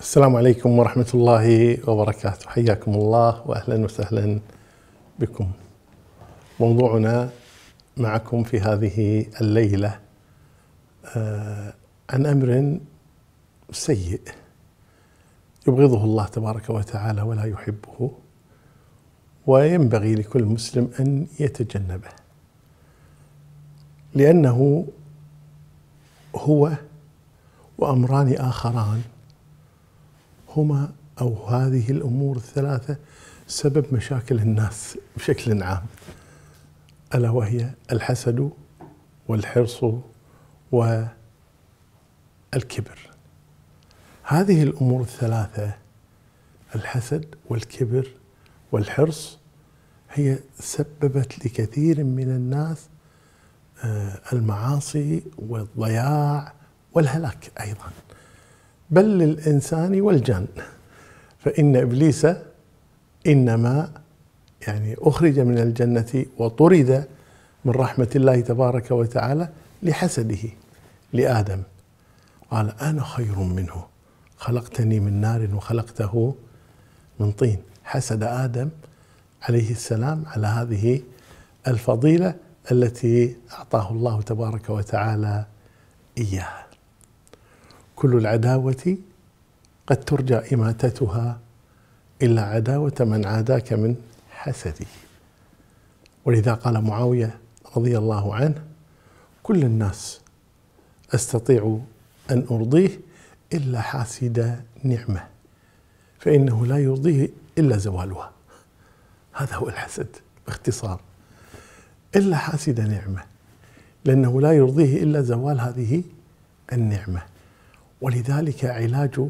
السلام عليكم ورحمة الله وبركاته حياكم الله وأهلا وسهلا بكم موضوعنا معكم في هذه الليلة آه، عن أمر سيء يبغضه الله تبارك وتعالى ولا يحبه وينبغي لكل مسلم أن يتجنبه لأنه هو وأمران آخران هما أو هذه الأمور الثلاثة سبب مشاكل الناس بشكل عام ألا وهي الحسد والحرص والكبر هذه الأمور الثلاثة الحسد والكبر والحرص هي سببت لكثير من الناس آه، المعاصي والضياع والهلاك أيضاً بل للإنسان والجن فإن إبليس إنما يعني أخرج من الجنة وطرد من رحمة الله تبارك وتعالى لحسده لآدم قال أنا خير منه خلقتني من نار وخلقته من طين حسد آدم عليه السلام على هذه الفضيلة التي أعطاه الله تبارك وتعالى إياها كل العداوة قد ترجى إماتتها إلا عداوة من عاداك من حسده ولذا قال معاوية رضي الله عنه كل الناس أستطيع أن أرضيه إلا حاسد نعمة فإنه لا يرضيه إلا زوالها هذا هو الحسد باختصار إلا حاسد نعمة لأنه لا يرضيه إلا زوال هذه النعمة ولذلك علاج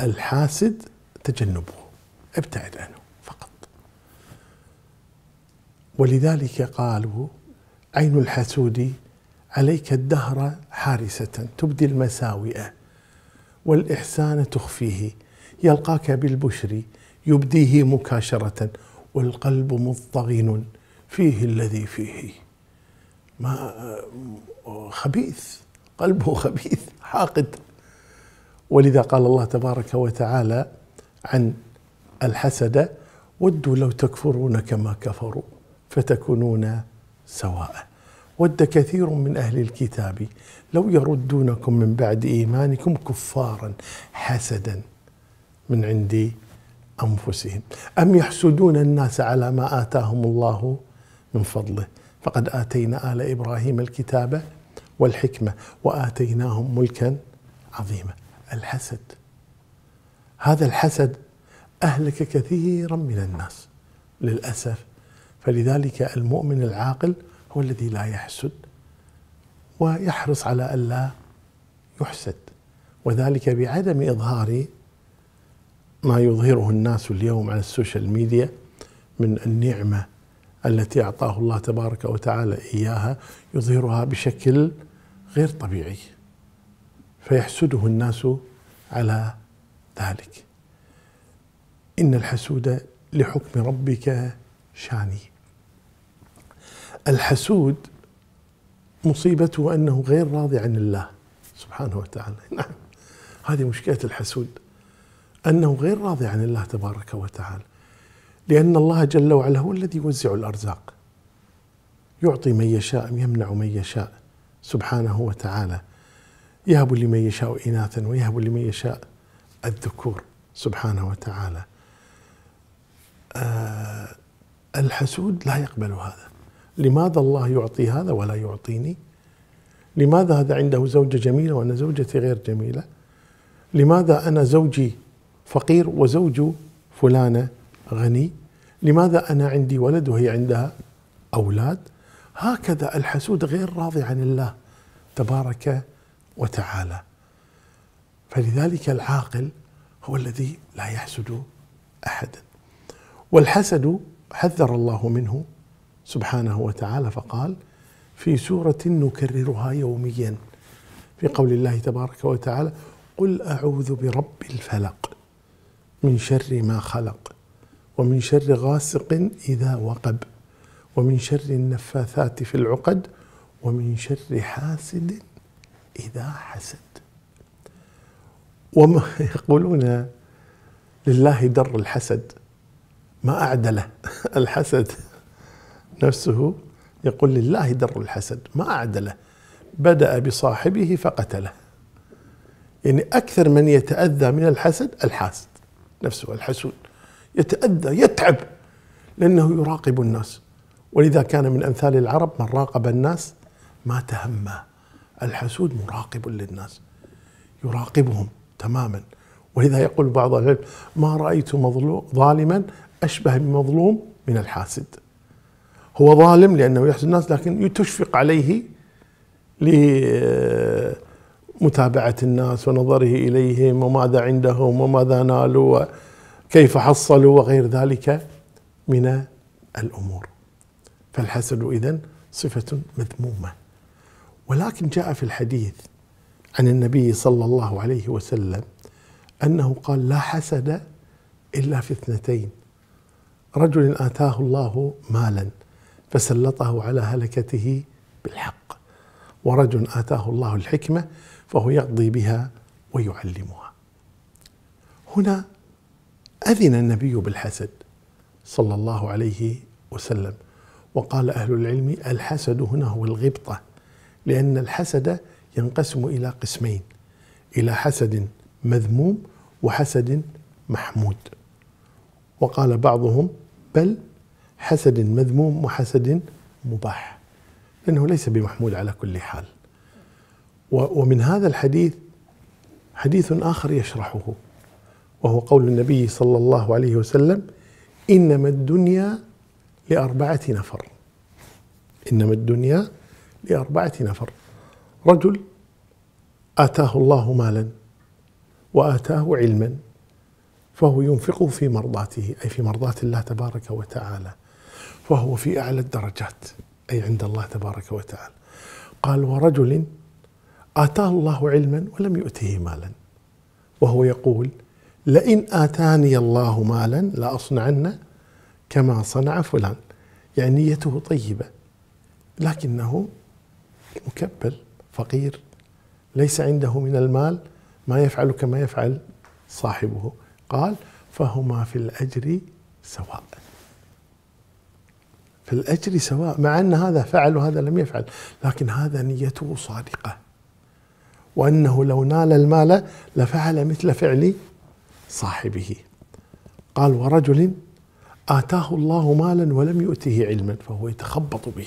الحاسد تجنبه ابتعد عنه فقط ولذلك قالوا عين الحسود عليك الدهر حارسة تبدي المساوئ والإحسان تخفيه يلقاك بالبشر يبديه مكاشرة والقلب مضطغن فيه الذي فيه ما خبيث قلبه خبيث حاقد ولذا قال الله تبارك وتعالى عن الحسد ودوا لو تكفرون كما كفروا فتكونون سواء ود كثير من اهل الكتاب لو يردونكم من بعد ايمانكم كفارا حسدا من عند انفسهم ام يحسدون الناس على ما اتاهم الله من فضله فقد اتينا ال ابراهيم الكتاب والحكمة وآتيناهم ملكا عظيما الحسد هذا الحسد أهلك كثيرا من الناس للأسف فلذلك المؤمن العاقل هو الذي لا يحسد ويحرص على ألا يحسد وذلك بعدم إظهار ما يظهره الناس اليوم على السوشيال ميديا من النعمة التي اعطاه الله تبارك وتعالى اياها يظهرها بشكل غير طبيعي فيحسده الناس على ذلك ان الحسود لحكم ربك شاني الحسود مصيبته انه غير راضي عن الله سبحانه وتعالى نعم هذه مشكله الحسود انه غير راضي عن الله تبارك وتعالى لأن الله جل وعلا هو الذي يوزع الأرزاق يعطي من يشاء يمنع من يشاء سبحانه وتعالى يهب لمن يشاء إناثا ويهب لمن يشاء الذكور سبحانه وتعالى آه الحسود لا يقبل هذا لماذا الله يعطي هذا ولا يعطيني لماذا هذا عنده زوجة جميلة وأنا زوجتي غير جميلة لماذا أنا زوجي فقير وزوج فلانة غني لماذا أنا عندي ولد وهي عندها أولاد هكذا الحسود غير راضي عن الله تبارك وتعالى فلذلك العاقل هو الذي لا يحسد أحدا والحسد حذر الله منه سبحانه وتعالى فقال في سورة نكررها يوميا في قول الله تبارك وتعالى قل أعوذ برب الفلق من شر ما خلق ومن شر غاسق إذا وقب ومن شر النفاثات في العقد ومن شر حاسد إذا حسد وما يقولون لله در الحسد ما أعدله الحسد نفسه يقول لله در الحسد ما أعدله بدأ بصاحبه فقتله يعني أكثر من يتأذى من الحسد الحاسد نفسه الحسود يتأذى يتعب لأنه يراقب الناس ولذا كان من أمثال العرب من راقب الناس ما تهمى الحسود مراقب للناس يراقبهم تماما ولذا يقول بعض العلم ما رأيت مظلوم ظالما أشبه بمظلوم من الحاسد هو ظالم لأنه يحسد الناس لكن تشفق عليه لمتابعة الناس ونظره إليهم وماذا عندهم وماذا نالوا كيف حصلوا وغير ذلك من الامور فالحسد اذا صفه مذمومه ولكن جاء في الحديث عن النبي صلى الله عليه وسلم انه قال لا حسد الا في اثنتين رجل اتاه الله مالا فسلطه على هلكته بالحق ورجل اتاه الله الحكمه فهو يقضي بها ويعلمها هنا أذن النبي بالحسد صلى الله عليه وسلم وقال أهل العلم الحسد هنا هو الغبطة لأن الحسد ينقسم إلى قسمين إلى حسد مذموم وحسد محمود وقال بعضهم بل حسد مذموم وحسد مباح لأنه ليس بمحمود على كل حال ومن هذا الحديث حديث آخر يشرحه وهو قول النبي صلى الله عليه وسلم إنما الدنيا لأربعة نفر إنما الدنيا لأربعة نفر رجل آتاه الله مالا وآتاه علما فهو ينفقه في مرضاته أي في مرضاة الله تبارك وتعالى فهو في أعلى الدرجات أي عند الله تبارك وتعالى قال ورجل آتاه الله علما ولم يؤته مالا وهو يقول لئن آتاني الله مالا لأصنعن كما صنع فلان يعني نيته طيبة لكنه مكبل فقير ليس عنده من المال ما يفعل كما يفعل صاحبه قال فهما في الأجر سواء في الأجر سواء مع أن هذا فعل وهذا لم يفعل لكن هذا نيته صادقة وأنه لو نال المال لفعل مثل فعل صاحبه قال ورجل آتاه الله مالا ولم يؤته علما فهو يتخبط به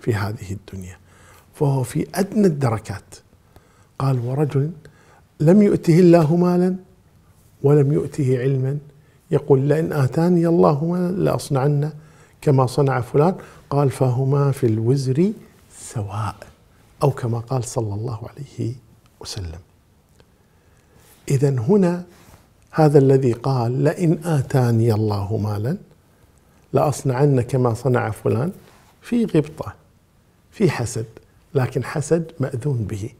في هذه الدنيا فهو في أدنى الدركات قال ورجل لم يؤته الله مالا ولم يؤته علما يقول لئن آتاني الله مالا لأصنعن كما صنع فلان قال فهما في الوزر سواء أو كما قال صلى الله عليه وسلم إذا هنا هذا الذي قال لئن آتاني الله مالا لأصنعن كما صنع فلان في غبطة في حسد لكن حسد مأذون به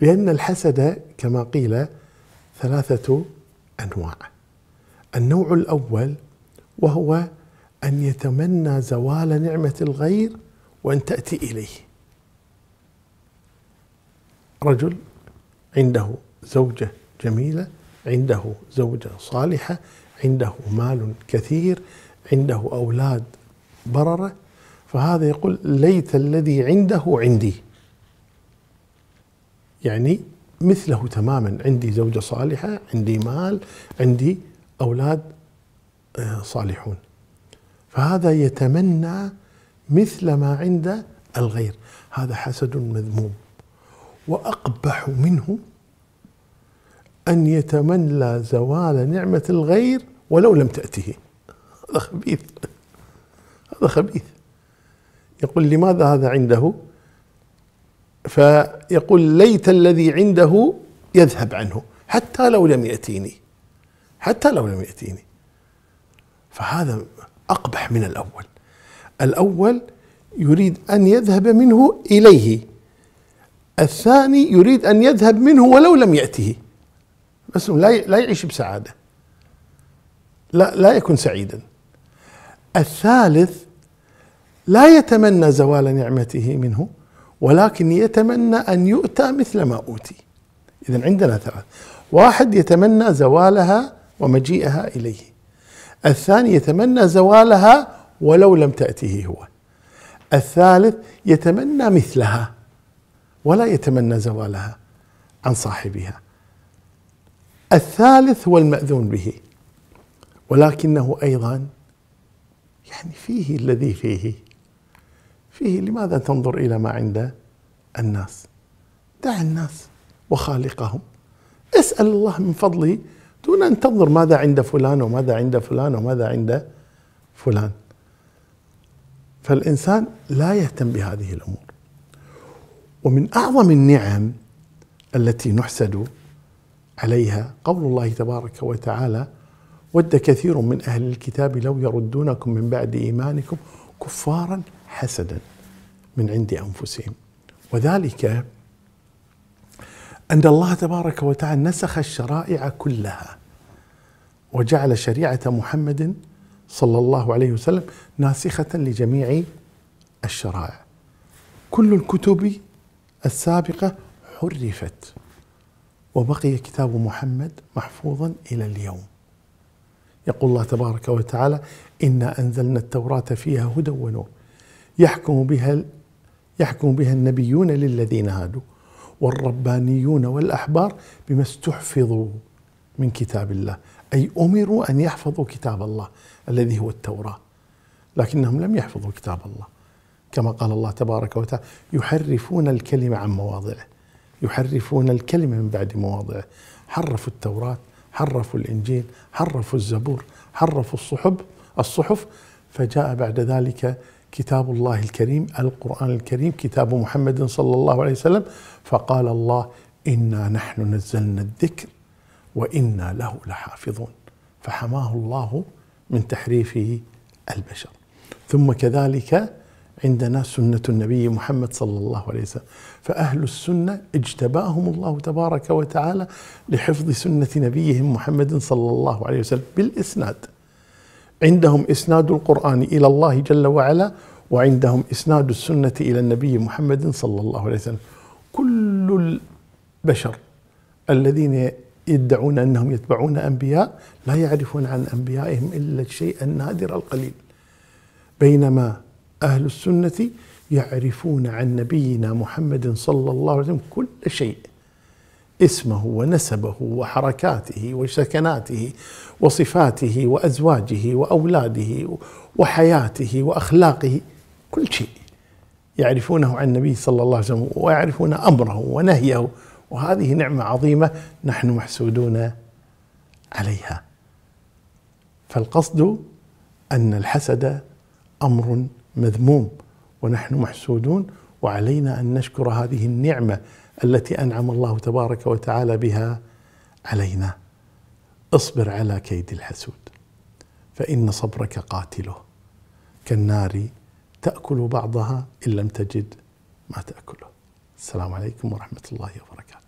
لأن الحسد كما قيل ثلاثة أنواع النوع الأول وهو أن يتمنى زوال نعمة الغير وأن تأتي إليه رجل عنده زوجة جميلة عنده زوجة صالحة عنده مال كثير عنده أولاد بررة فهذا يقول ليت الذي عنده عندي يعني مثله تماما عندي زوجة صالحة عندي مال عندي أولاد آه، صالحون فهذا يتمنى مثل ما عند الغير هذا حسد مذموم وأقبح منه أن يتمنى زوال نعمة الغير ولو لم تأته هذا خبيث هذا خبيث يقول لماذا هذا عنده فيقول ليت الذي عنده يذهب عنه حتى لو لم يأتيني حتى لو لم يأتيني فهذا أقبح من الأول الأول يريد أن يذهب منه إليه الثاني يريد أن يذهب منه ولو لم يأته المسلم لا لا يعيش بسعاده لا لا يكون سعيدا الثالث لا يتمنى زوال نعمته منه ولكن يتمنى ان يؤتى مثل ما اوتي اذا عندنا ثلاث واحد يتمنى زوالها ومجيئها اليه الثاني يتمنى زوالها ولو لم تاته هو الثالث يتمنى مثلها ولا يتمنى زوالها عن صاحبها الثالث هو المأذون به ولكنه أيضا يعني فيه الذي فيه فيه لماذا تنظر إلى ما عند الناس دع الناس وخالقهم اسأل الله من فضله دون أن تنظر ماذا عند فلان وماذا عند فلان وماذا عند فلان فالإنسان لا يهتم بهذه الأمور ومن أعظم النعم التي نحسد عليها قول الله تبارك وتعالى ود كثير من أهل الكتاب لو يردونكم من بعد إيمانكم كفارا حسدا من عند أنفسهم وذلك أن الله تبارك وتعالى نسخ الشرائع كلها وجعل شريعة محمد صلى الله عليه وسلم ناسخة لجميع الشرائع كل الكتب السابقة حرفت وبقي كتاب محمد محفوظا الى اليوم. يقول الله تبارك وتعالى: انا انزلنا التوراه فيها هدى ونور يحكم بها يحكم بها النبيون للذين هادوا والربانيون والاحبار بما استحفظوا من كتاب الله، اي امروا ان يحفظوا كتاب الله الذي هو التوراه. لكنهم لم يحفظوا كتاب الله. كما قال الله تبارك وتعالى: يحرفون الكلم عن مواضعه. يحرفون الكلمة من بعد مواضعه حرفوا التوراة حرفوا الإنجيل حرفوا الزبور حرفوا الصحب الصحف فجاء بعد ذلك كتاب الله الكريم القرآن الكريم كتاب محمد صلى الله عليه وسلم فقال الله إنا نحن نزلنا الذكر وإنا له لحافظون فحماه الله من تحريفه البشر ثم كذلك عندنا سنة النبي محمد صلى الله عليه وسلم فأهل السنة اجتباهم الله تبارك وتعالى لحفظ سنة نبيهم محمد صلى الله عليه وسلم بالإسناد عندهم إسناد القرآن إلى الله جل وعلا وعندهم إسناد السنة إلى النبي محمد صلى الله عليه وسلم كل البشر الذين يدعون أنهم يتبعون أنبياء لا يعرفون عن أنبيائهم إلا الشيء النادر القليل بينما أهل السنة يعرفون عن نبينا محمد صلى الله عليه وسلم كل شيء اسمه ونسبه وحركاته وسكناته وصفاته وازواجه واولاده وحياته واخلاقه كل شيء يعرفونه عن النبي صلى الله عليه وسلم ويعرفون امره ونهيه وهذه نعمه عظيمه نحن محسودون عليها فالقصد ان الحسد امر مذموم ونحن محسودون وعلينا ان نشكر هذه النعمه التي انعم الله تبارك وتعالى بها علينا. اصبر على كيد الحسود فان صبرك قاتله كالنار تاكل بعضها ان لم تجد ما تاكله. السلام عليكم ورحمه الله وبركاته.